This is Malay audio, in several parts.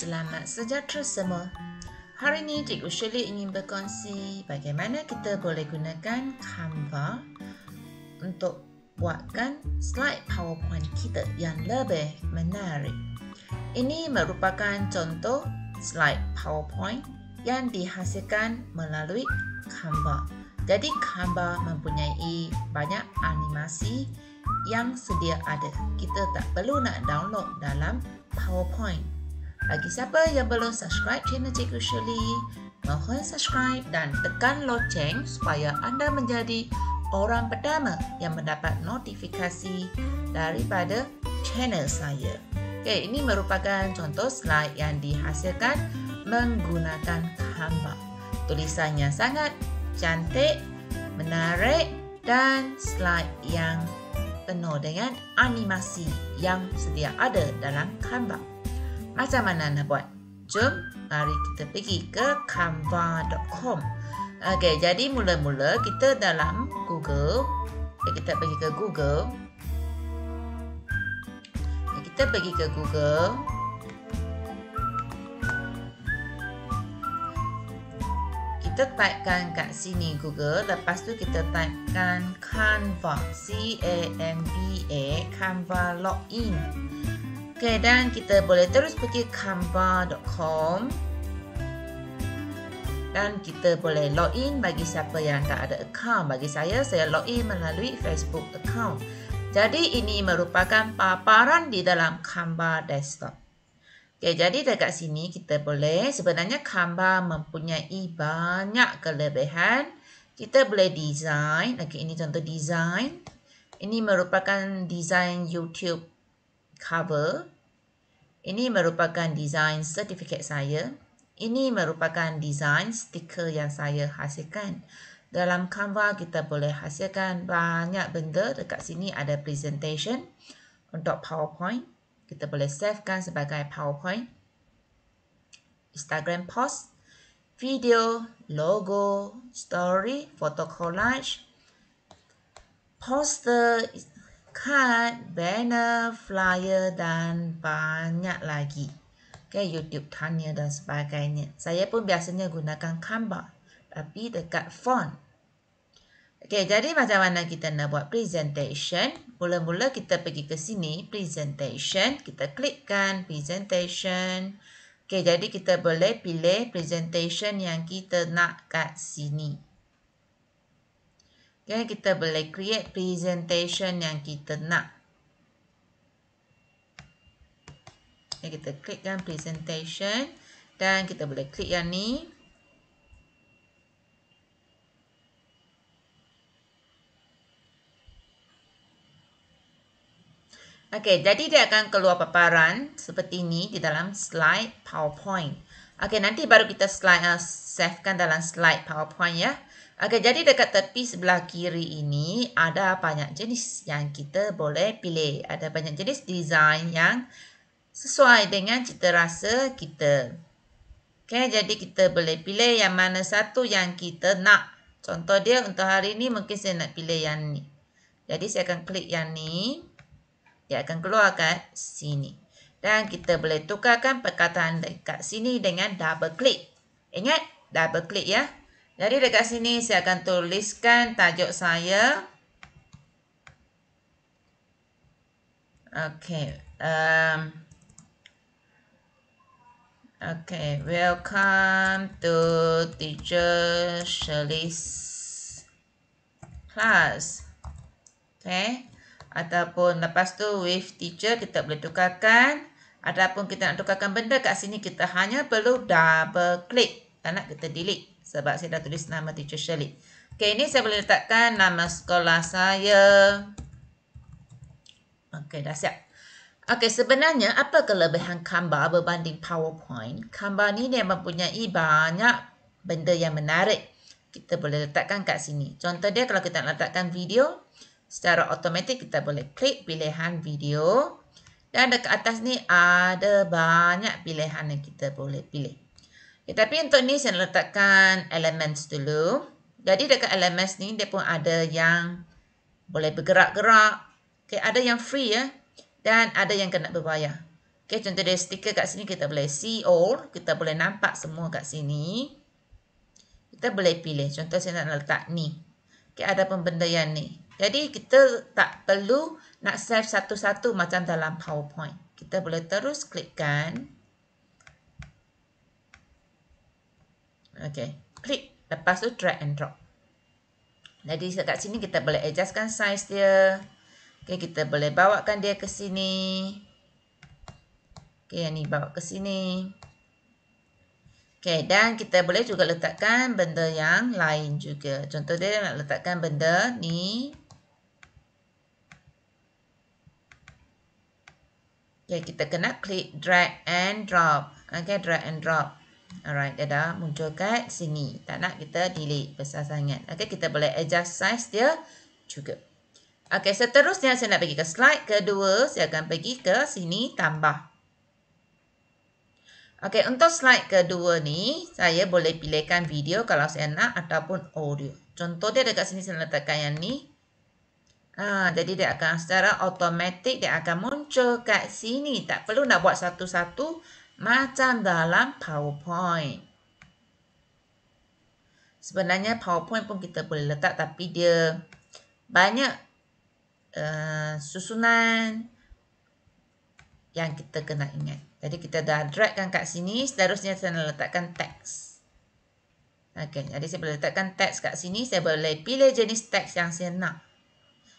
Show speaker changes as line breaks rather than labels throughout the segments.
Selamat sejahtera semua. Hari ini Cikgu Shirley ingin berkongsi bagaimana kita boleh gunakan Canva untuk buatkan slide PowerPoint kita yang lebih menarik. Ini merupakan contoh slide PowerPoint yang dihasilkan melalui Canva. Jadi Canva mempunyai banyak animasi yang sedia ada. Kita tak perlu nak download dalam PowerPoint. Bagi siapa yang belum subscribe channel Cikgu Shirley, mohon subscribe dan tekan loceng supaya anda menjadi orang pertama yang mendapat notifikasi daripada channel saya. Okay, ini merupakan contoh slide yang dihasilkan menggunakan Canva. Tulisannya sangat cantik, menarik dan slide yang penuh dengan animasi yang sedia ada dalam Canva. Macam mana nak buat? Jom, mari kita pergi ke canva.com Okay, jadi mula-mula kita dalam Google Kita pergi ke Google Kita pergi ke Google Kita typekan kat sini Google Lepas tu kita typekan Canva C-A-N-V-A Canva login Okay, dan kita boleh terus pergi kamba.com dan kita boleh login bagi siapa yang tak ada account bagi saya saya login melalui Facebook account. Jadi ini merupakan paparan di dalam Canva desktop. Okay, jadi dekat sini kita boleh sebenarnya Canva mempunyai banyak kelebihan. Kita boleh design. Okay, ini contoh design. Ini merupakan design YouTube cover. Ini merupakan design sertifikat saya. Ini merupakan design stiker yang saya hasilkan. Dalam Canva kita boleh hasilkan banyak benda. Dekat sini ada presentation untuk PowerPoint. Kita boleh savekan sebagai PowerPoint. Instagram post, video, logo, story, photo collage, poster, card, banner, flyer dan banyak lagi. Okay, YouTube tanya dan sebagainya. Saya pun biasanya gunakan Canva tapi dekat font. Okay, jadi macam mana kita nak buat presentation? Mula-mula kita pergi ke sini, presentation. Kita klikkan presentation. Okay, jadi kita boleh pilih presentation yang kita nak kat sini. Yang kita boleh create presentation yang kita nak. Yang kita klikkan presentation dan kita boleh klik yang ni. Okey, jadi dia akan keluar paparan seperti ini di dalam slide PowerPoint. Okey, nanti baru kita slide uh, savekan dalam slide PowerPoint ya. Okey, jadi dekat tepi sebelah kiri ini ada banyak jenis yang kita boleh pilih. Ada banyak jenis desain yang sesuai dengan cita rasa kita. Okey, jadi kita boleh pilih yang mana satu yang kita nak. Contoh dia untuk hari ini mungkin saya nak pilih yang ni. Jadi saya akan klik yang ni. Dia akan keluar kat sini. Dan kita boleh tukarkan perkataan dekat sini dengan double click. Ingat, double click ya. Jadi dekat sini saya akan tuliskan tajuk saya. Okay. Um, okay. Welcome to teacher Shirley's class. Okay. Ataupun lepas tu with teacher kita boleh tukarkan. Ataupun kita nak tukarkan benda kat sini kita hanya perlu double click. Tak nak kita delete. Sebab saya dah tulis nama teacher Shirley. Okay, ini saya boleh letakkan nama sekolah saya. Okay, dah siap. Okay, sebenarnya apa kelebihan Canva berbanding PowerPoint? Canva ni dia mempunyai banyak benda yang menarik. Kita boleh letakkan kat sini. Contoh dia kalau kita letakkan video, secara automatik kita boleh klik pilihan video. Dan dekat atas ni ada banyak pilihan yang kita boleh pilih. Okay, ya, tapi untuk ni saya letakkan elements dulu. Jadi dekat elements ni dia pun ada yang boleh bergerak-gerak. Okay, ada yang free ya. Dan ada yang kena berbayar. Okay, contoh dia stiker kat sini kita boleh see all. Kita boleh nampak semua kat sini. Kita boleh pilih. Contoh saya nak letak ni. Okay, ada pun benda yang ni. Jadi kita tak perlu nak save satu-satu macam dalam PowerPoint. Kita boleh terus klikkan. Okay. Klik. Lepas tu drag and drop. Jadi dekat sini kita boleh adjustkan size dia. Okay. Kita boleh bawakan dia ke sini. Okay. Yang ni bawa ke sini. Okay. Dan kita boleh juga letakkan benda yang lain juga. Contoh dia nak letakkan benda ni. Okay, kita kena klik drag and drop. Okay, drag and drop. Alright, dia dah muncul kat sini. Tak nak kita delete besar sangat. Okay, kita boleh adjust size dia juga. Okay, seterusnya saya nak pergi ke slide kedua. Saya akan pergi ke sini tambah. Okay, untuk slide kedua ni, saya boleh pilihkan video kalau saya nak ataupun audio. Contoh dia dekat sini saya letakkan yang ni. Ha, jadi dia akan secara automatik dia akan muncul kat sini. Tak perlu nak buat satu-satu macam dalam PowerPoint. Sebenarnya PowerPoint pun kita boleh letak tapi dia banyak uh, susunan yang kita kena ingat. Jadi kita dah dragkan kat sini, seterusnya saya nak letakkan teks. Okay, jadi saya boleh letakkan teks kat sini, saya boleh pilih jenis teks yang saya nak.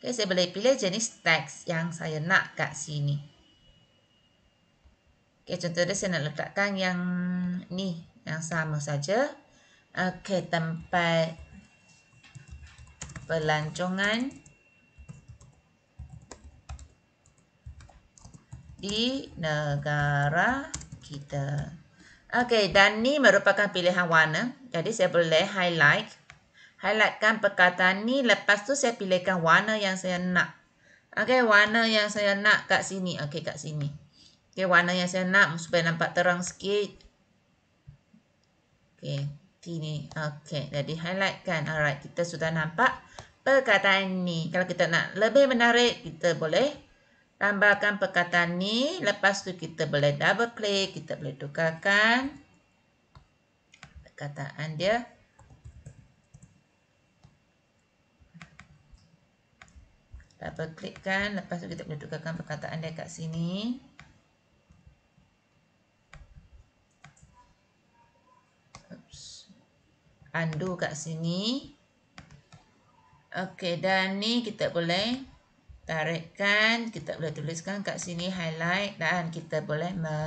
Okay, saya boleh pilih jenis teks yang saya nak kat sini. Okay contoh dia saya nak letakkan yang ni yang sama saja. Okay tempat pelancongan di negara kita. Okay dan ni merupakan pilihan warna. Jadi saya boleh highlight highlightkan perkataan ni lepas tu saya pilihkan warna yang saya nak. Okay warna yang saya nak kat sini. Okay kat sini. Okay, warna yang saya nak supaya nampak terang sikit. Okay, T ni. Okay, jadi highlight kan. Alright, kita sudah nampak perkataan ni. Kalau kita nak lebih menarik, kita boleh tambahkan perkataan ni. Lepas tu kita boleh double click, kita boleh tukarkan perkataan dia. Double click kan, Lepas tu kita boleh tukarkan perkataan dia kat sini. Andu kat sini. Okey, dan ni kita boleh tarikkan, kita boleh tuliskan kat sini highlight dan kita boleh me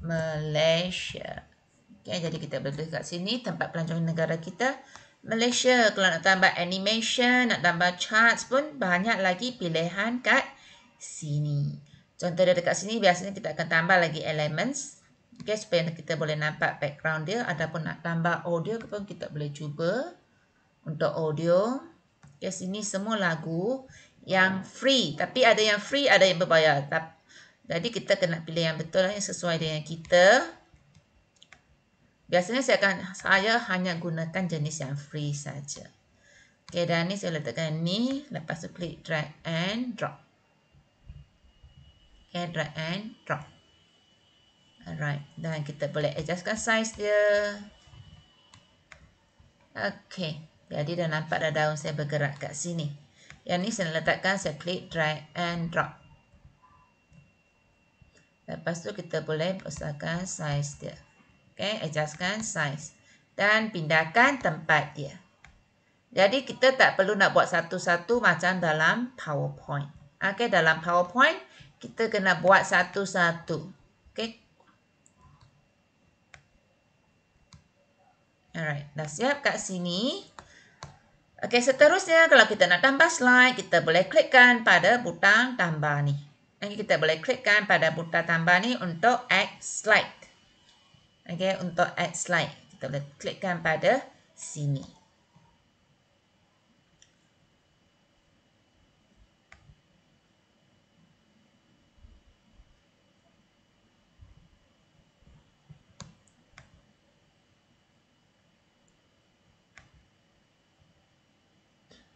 Malaysia. Okey, jadi kita boleh tulis kat sini tempat pelancongan negara kita. Malaysia, kalau nak tambah animation, nak tambah charts pun banyak lagi pilihan kat sini. Contoh dia dekat sini, biasanya kita akan tambah lagi elements. Okay, supaya kita boleh nampak background dia ataupun nak tambah audio pun kita boleh cuba untuk audio. Okay, sini semua lagu yang free. Tapi ada yang free, ada yang berbayar. Jadi kita kena pilih yang betul lah, yang sesuai dengan kita. Biasanya saya akan saya hanya gunakan jenis yang free saja. Okay, dan ni saya letakkan ni. Lepas tu klik drag and drop. Okay, drag and drop. Alright, dan kita boleh adjustkan size dia. Okay, jadi dah nampak dah daun saya bergerak kat sini. Yang ni saya letakkan, saya klik drag and drop. Lepas tu kita boleh besarkan size dia. Okay, adjustkan size. Dan pindahkan tempat dia. Jadi kita tak perlu nak buat satu-satu macam dalam powerpoint. Okay, dalam powerpoint kita kena buat satu-satu. Okay. Alright, dah siap kat sini. Okay, seterusnya kalau kita nak tambah slide, kita boleh klikkan pada butang tambah ni. Okay, kita boleh klikkan pada butang tambah ni untuk add slide. Okay, untuk add slide. Kita boleh klikkan pada sini.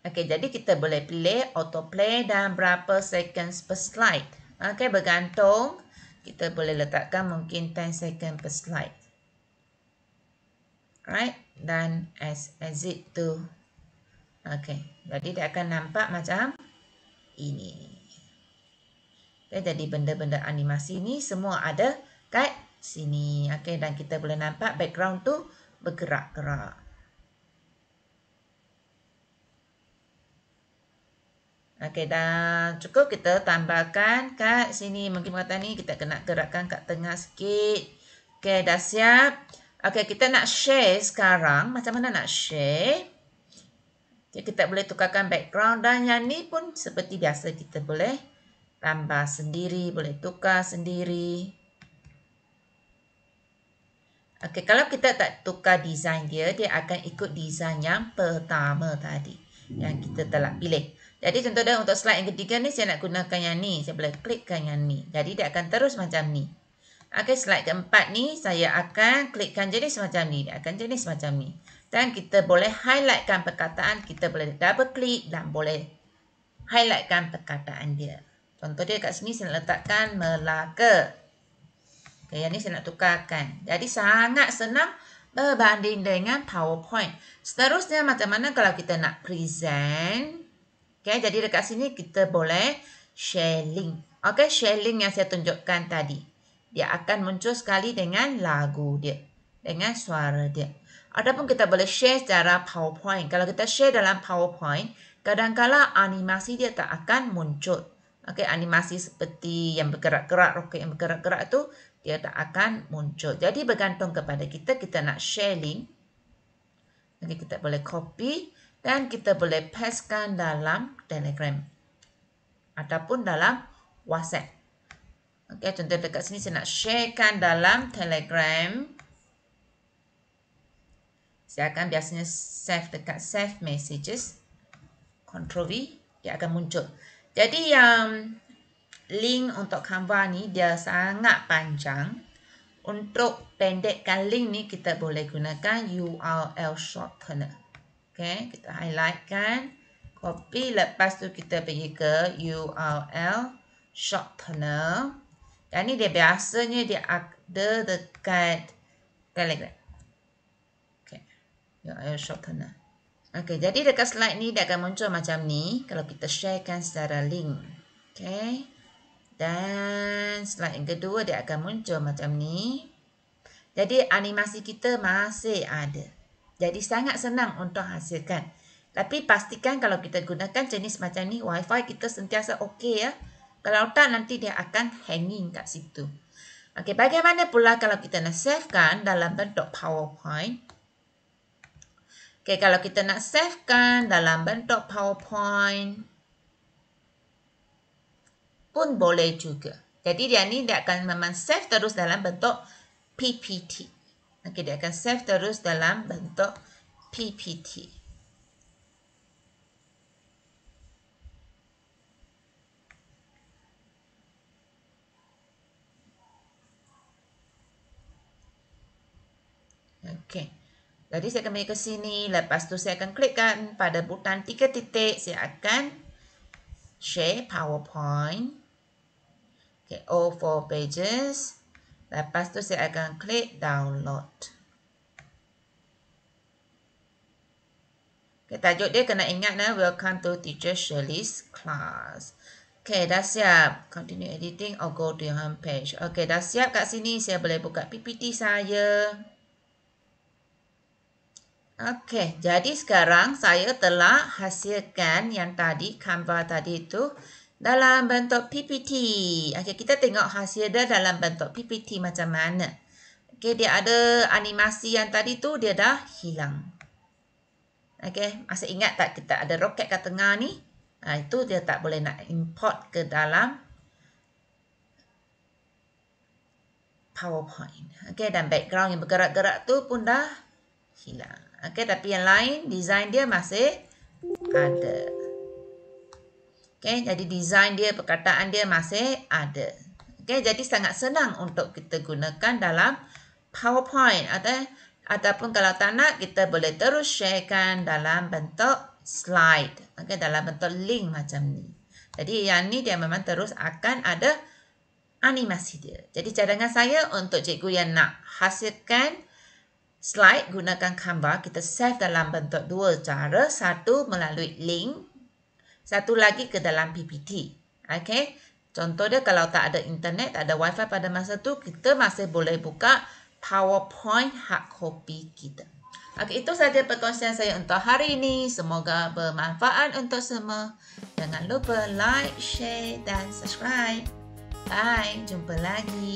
Okey, jadi kita boleh pilih autoplay dan berapa seconds per slide. Okey, bergantung. Kita boleh letakkan mungkin 10 second per slide. Right? Dan as exit to. Okey, jadi dia akan nampak macam ini. Okay, jadi benda-benda animasi ni semua ada kat sini. Okey, dan kita boleh nampak background tu bergerak-gerak. Okey dah cukup kita tambahkan kat sini mungkin kata ni kita kena gerakkan kat tengah sikit. Okey dah siap. Okey kita nak share sekarang macam mana nak share? Okay, kita boleh tukarkan background dan yang ni pun seperti biasa kita boleh tambah sendiri, boleh tukar sendiri. Okey kalau kita tak tukar design dia dia akan ikut design yang pertama tadi yang kita telah pilih. Jadi contoh dia untuk slide yang ketiga ni saya nak gunakan yang ni. Saya boleh klikkan yang ni. Jadi dia akan terus macam ni. Okey slide keempat ni saya akan klikkan jenis macam ni. Dia akan jenis macam ni. Dan kita boleh highlightkan perkataan. Kita boleh double click dan boleh highlightkan perkataan dia. Contoh dia kat sini saya nak letakkan Melaka. Okey yang ni saya nak tukarkan. Jadi sangat senang berbanding dengan PowerPoint. Seterusnya macam mana kalau kita nak present. Okay, jadi dekat sini kita boleh share link. Okay, share link yang saya tunjukkan tadi. Dia akan muncul sekali dengan lagu dia. Dengan suara dia. Adapun kita boleh share secara PowerPoint. Kalau kita share dalam PowerPoint, kadang-kadang animasi dia tak akan muncul. Okay, animasi seperti yang bergerak-gerak, roket yang bergerak-gerak tu dia tak akan muncul. Jadi bergantung kepada kita, kita nak share link. Okay, kita boleh copy dan kita boleh pastekan dalam telegram ataupun dalam whatsapp Okey, contoh dekat sini saya nak sharekan dalam telegram saya akan biasanya save dekat save messages control V dia akan muncul jadi yang um, link untuk Canva ni dia sangat panjang untuk pendekkan link ni kita boleh gunakan URL shortener Okay, kita highlightkan. Copy. Lepas tu kita pergi ke URL. Shortener. Dan ni dia biasanya dia ada dekat Telegram. Okay. URL Shortener. Okay, jadi dekat slide ni dia akan muncul macam ni. Kalau kita sharekan secara link. Okay. Dan slide yang kedua dia akan muncul macam ni. Jadi animasi kita masih ada. Jadi sangat senang untuk hasilkan. Tapi pastikan kalau kita gunakan jenis macam ni, wifi kita sentiasa okey ya. Kalau tak nanti dia akan hanging kat situ. Okey, bagaimana pula kalau kita nak savekan dalam bentuk PowerPoint? Okey, kalau kita nak savekan dalam bentuk PowerPoint pun boleh juga. Jadi dia ni dia akan memang save terus dalam bentuk PPT. Okey, dia akan save terus dalam bentuk PPT. Okey. Jadi saya akan pergi ke sini, lepas tu saya akan klikkan pada butang tiga titik, saya akan share PowerPoint. Okay, all four pages. Lepas tu saya akan klik download. Okay, tajuk dia kena ingat lah. Welcome to Teacher Shirley's class. Okay, dah siap. Continue editing or oh, go to your home page. Okay, dah siap kat sini. Saya boleh buka PPT saya. Okay, jadi sekarang saya telah hasilkan yang tadi, Canva tadi itu dalam bentuk PPT. Okey, kita tengok hasil dia dalam bentuk PPT macam mana. Okey, dia ada animasi yang tadi tu dia dah hilang. Okey, masih ingat tak kita ada roket kat tengah ni? Ha, itu dia tak boleh nak import ke dalam PowerPoint. Okey, dan background yang bergerak-gerak tu pun dah hilang. Okey, tapi yang lain, design dia masih ada. Okay, jadi desain dia, perkataan dia masih ada. Okay, jadi sangat senang untuk kita gunakan dalam PowerPoint. Atau, ataupun kalau tak nak, kita boleh terus sharekan dalam bentuk slide. Okay, dalam bentuk link macam ni. Jadi yang ni dia memang terus akan ada animasi dia. Jadi cadangan saya untuk cikgu yang nak hasilkan slide gunakan Canva, kita save dalam bentuk dua cara. Satu melalui link satu lagi ke dalam PPT. okay? Contoh dia kalau tak ada internet, tak ada wifi pada masa tu, kita masih boleh buka PowerPoint hard copy kita. Okay, itu saja perkongsian saya untuk hari ini. Semoga bermanfaat untuk semua. Jangan lupa like, share dan subscribe. Bye, jumpa lagi.